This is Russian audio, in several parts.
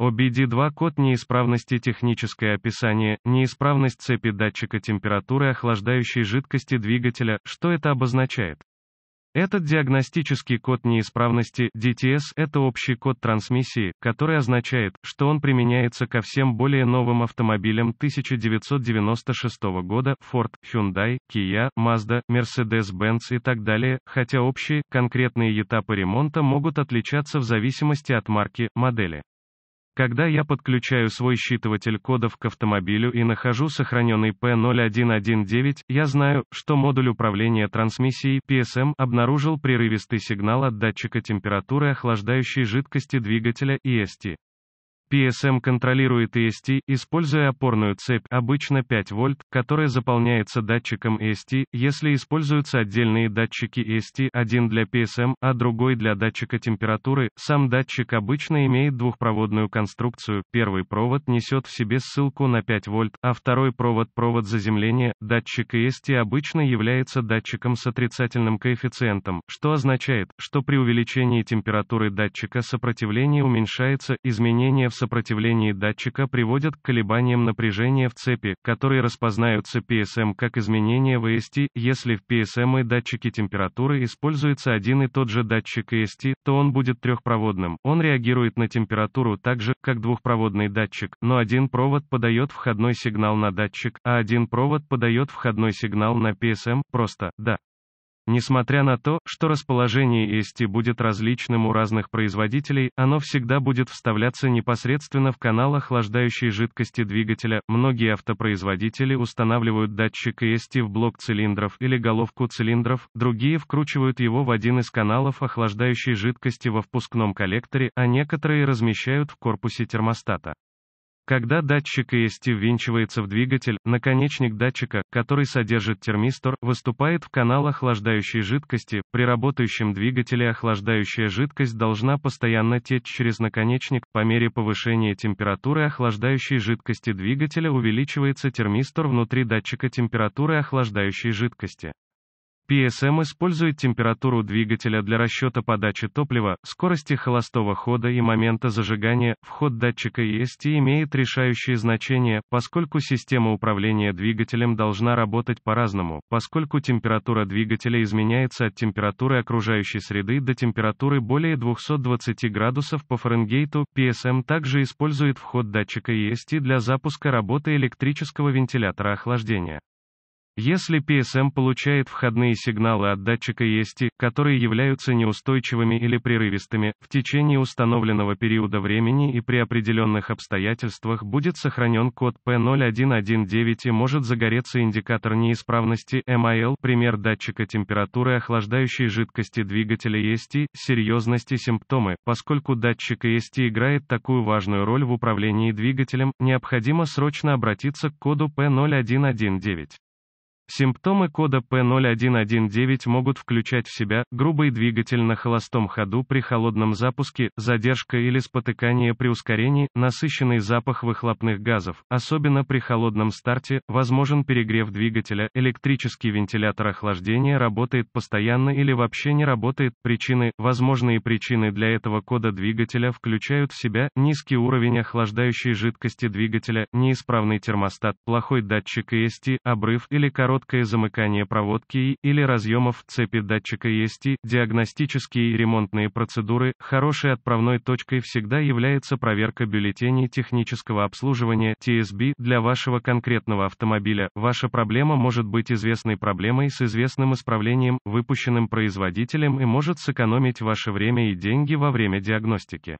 OBD2 код неисправности техническое описание, неисправность цепи датчика температуры охлаждающей жидкости двигателя, что это обозначает? Этот диагностический код неисправности DTS – это общий код трансмиссии, который означает, что он применяется ко всем более новым автомобилям 1996 года Ford, Hyundai, Kia, Mazda, Mercedes-Benz и так далее, хотя общие, конкретные этапы ремонта могут отличаться в зависимости от марки, модели. Когда я подключаю свой считыватель кодов к автомобилю и нахожу сохраненный P0119, я знаю, что модуль управления трансмиссией PSM обнаружил прерывистый сигнал от датчика температуры охлаждающей жидкости двигателя EST. PSM контролирует EST, используя опорную цепь, обычно 5 вольт, которая заполняется датчиком EST, если используются отдельные датчики EST, один для PSM, а другой для датчика температуры. Сам датчик обычно имеет двухпроводную конструкцию, первый провод несет в себе ссылку на 5 вольт, а второй провод – провод заземления. Датчик EST обычно является датчиком с отрицательным коэффициентом, что означает, что при увеличении температуры датчика сопротивление уменьшается, изменения в сопротивлении датчика приводят к колебаниям напряжения в цепи, которые распознаются PSM как изменение в EST. Если в PSM и датчике температуры используется один и тот же датчик EST, то он будет трехпроводным. Он реагирует на температуру так же, как двухпроводный датчик, но один провод подает входной сигнал на датчик, а один провод подает входной сигнал на PSM, просто, да. Несмотря на то, что расположение EST будет различным у разных производителей, оно всегда будет вставляться непосредственно в канал охлаждающей жидкости двигателя. Многие автопроизводители устанавливают датчик EST в блок цилиндров или головку цилиндров, другие вкручивают его в один из каналов охлаждающей жидкости во впускном коллекторе, а некоторые размещают в корпусе термостата. Когда датчик EST ввинчивается в двигатель, наконечник датчика, который содержит термистор, выступает в канал охлаждающей жидкости. При работающем двигателе охлаждающая жидкость должна постоянно течь через наконечник. По мере повышения температуры охлаждающей жидкости двигателя увеличивается термистор внутри датчика температуры охлаждающей жидкости. PSM использует температуру двигателя для расчета подачи топлива, скорости холостого хода и момента зажигания. Вход датчика EST имеет решающее значение, поскольку система управления двигателем должна работать по-разному, поскольку температура двигателя изменяется от температуры окружающей среды до температуры более 220 градусов по Фаренгейту. PSM также использует вход датчика EST для запуска работы электрического вентилятора охлаждения. Если PSM получает входные сигналы от датчика EST, которые являются неустойчивыми или прерывистыми, в течение установленного периода времени и при определенных обстоятельствах будет сохранен код P0119 и может загореться индикатор неисправности MIL, пример датчика температуры охлаждающей жидкости двигателя EST, серьезности симптомы. Поскольку датчик EST играет такую важную роль в управлении двигателем, необходимо срочно обратиться к коду P0119. Симптомы кода P0119 могут включать в себя грубый двигатель на холостом ходу при холодном запуске, задержка или спотыкание при ускорении, насыщенный запах выхлопных газов, особенно при холодном старте, возможен перегрев двигателя, электрический вентилятор охлаждения работает постоянно или вообще не работает. Причины, возможные причины для этого кода двигателя включают в себя низкий уровень охлаждающей жидкости двигателя, неисправный термостат, плохой датчик EST, обрыв или короткий короткое замыкание проводки или разъемов в цепи датчика EST, диагностические и ремонтные процедуры, хорошей отправной точкой всегда является проверка бюллетеней технического обслуживания TSB для вашего конкретного автомобиля. Ваша проблема может быть известной проблемой с известным исправлением, выпущенным производителем и может сэкономить ваше время и деньги во время диагностики.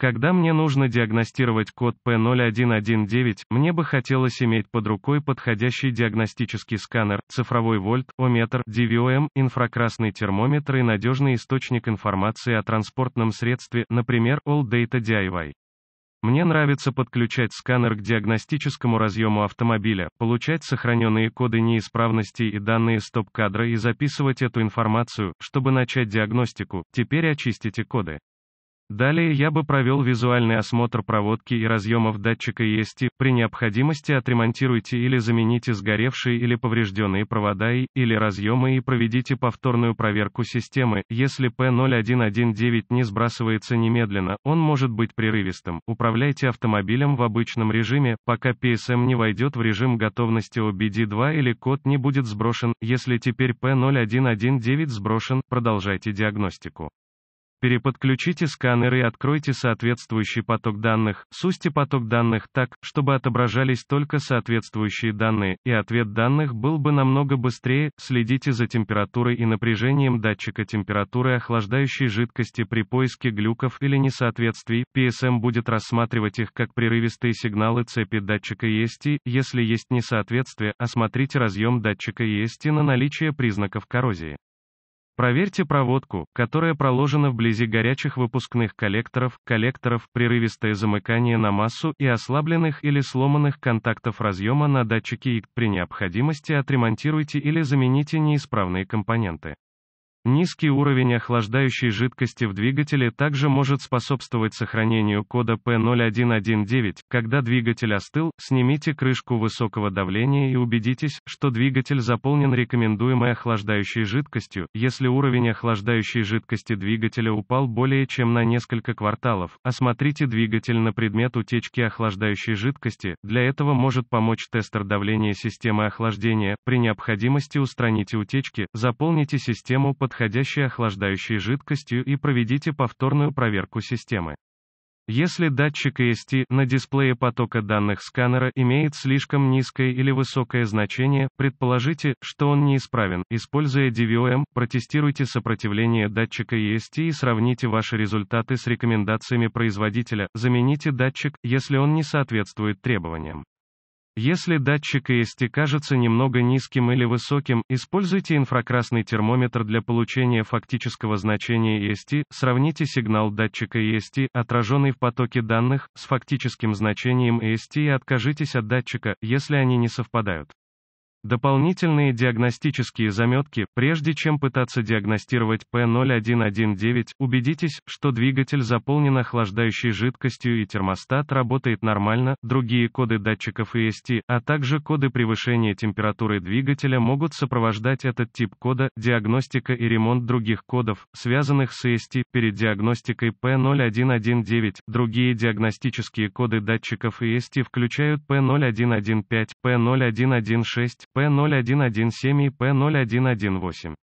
Когда мне нужно диагностировать код P0119, мне бы хотелось иметь под рукой подходящий диагностический сканер, цифровой вольт, ометр, DVOM, эм, инфракрасный термометр и надежный источник информации о транспортном средстве, например, All Data DIY. Мне нравится подключать сканер к диагностическому разъему автомобиля, получать сохраненные коды неисправностей и данные стоп-кадра и записывать эту информацию, чтобы начать диагностику. Теперь очистите коды. Далее я бы провел визуальный осмотр проводки и разъемов датчика EST, при необходимости отремонтируйте или замените сгоревшие или поврежденные провода и, или разъемы и проведите повторную проверку системы, если P0119 не сбрасывается немедленно, он может быть прерывистым, управляйте автомобилем в обычном режиме, пока PSM не войдет в режим готовности OBD2 или код не будет сброшен, если теперь P0119 сброшен, продолжайте диагностику. Переподключите сканер и откройте соответствующий поток данных, сусьте поток данных так, чтобы отображались только соответствующие данные, и ответ данных был бы намного быстрее, следите за температурой и напряжением датчика температуры охлаждающей жидкости при поиске глюков или несоответствий, PSM будет рассматривать их как прерывистые сигналы цепи датчика EST, если есть несоответствие, осмотрите разъем датчика EST на наличие признаков коррозии. Проверьте проводку, которая проложена вблизи горячих выпускных коллекторов, коллекторов, прерывистое замыкание на массу и ослабленных или сломанных контактов разъема на датчике ИКТ. При необходимости отремонтируйте или замените неисправные компоненты. Низкий уровень охлаждающей жидкости в двигателе также может способствовать сохранению кода P0119. Когда двигатель остыл, снимите крышку высокого давления и убедитесь, что двигатель заполнен рекомендуемой охлаждающей жидкостью. Если уровень охлаждающей жидкости двигателя упал более чем на несколько кварталов, осмотрите двигатель на предмет утечки охлаждающей жидкости. Для этого может помочь тестер давления системы охлаждения. При необходимости устраните утечки, заполните систему под подходящей охлаждающей жидкостью и проведите повторную проверку системы. Если датчик EST на дисплее потока данных сканера имеет слишком низкое или высокое значение, предположите, что он неисправен. Используя DVOM, протестируйте сопротивление датчика EST и сравните ваши результаты с рекомендациями производителя. Замените датчик, если он не соответствует требованиям. Если датчик EST кажется немного низким или высоким, используйте инфракрасный термометр для получения фактического значения EST, сравните сигнал датчика EST, отраженный в потоке данных, с фактическим значением EST и откажитесь от датчика, если они не совпадают. Дополнительные диагностические заметки, прежде чем пытаться диагностировать P0119, убедитесь, что двигатель заполнен охлаждающей жидкостью и термостат работает нормально, другие коды датчиков EST, а также коды превышения температуры двигателя могут сопровождать этот тип кода, диагностика и ремонт других кодов, связанных с EST, перед диагностикой P0119, другие диагностические коды датчиков EST включают P0115, P0116, P0117 и P0118.